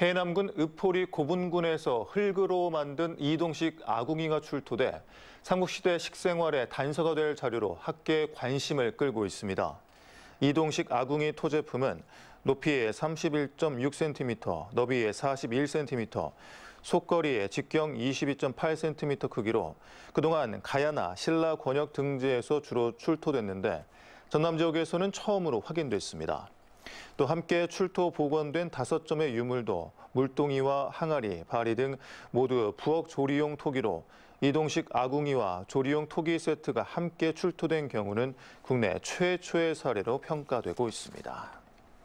해남군 읍포리 고분군에서 흙으로 만든 이동식 아궁이가 출토돼 삼국시대 식생활의 단서가 될 자료로 학계의 관심을 끌고 있습니다. 이동식 아궁이 토제품은 높이에 31.6cm, 너비에 41cm, 속거리에 직경 22.8cm 크기로 그동안 가야나 신라 권역 등지에서 주로 출토됐는데 전남 지역에서는 처음으로 확인됐습니다. 또 함께 출토 복원된 다섯 점의 유물도 물동이와 항아리, 바리 등 모두 부엌 조리용 토기로 이동식 아궁이와 조리용 토기 세트가 함께 출토된 경우는 국내 최초의 사례로 평가되고 있습니다.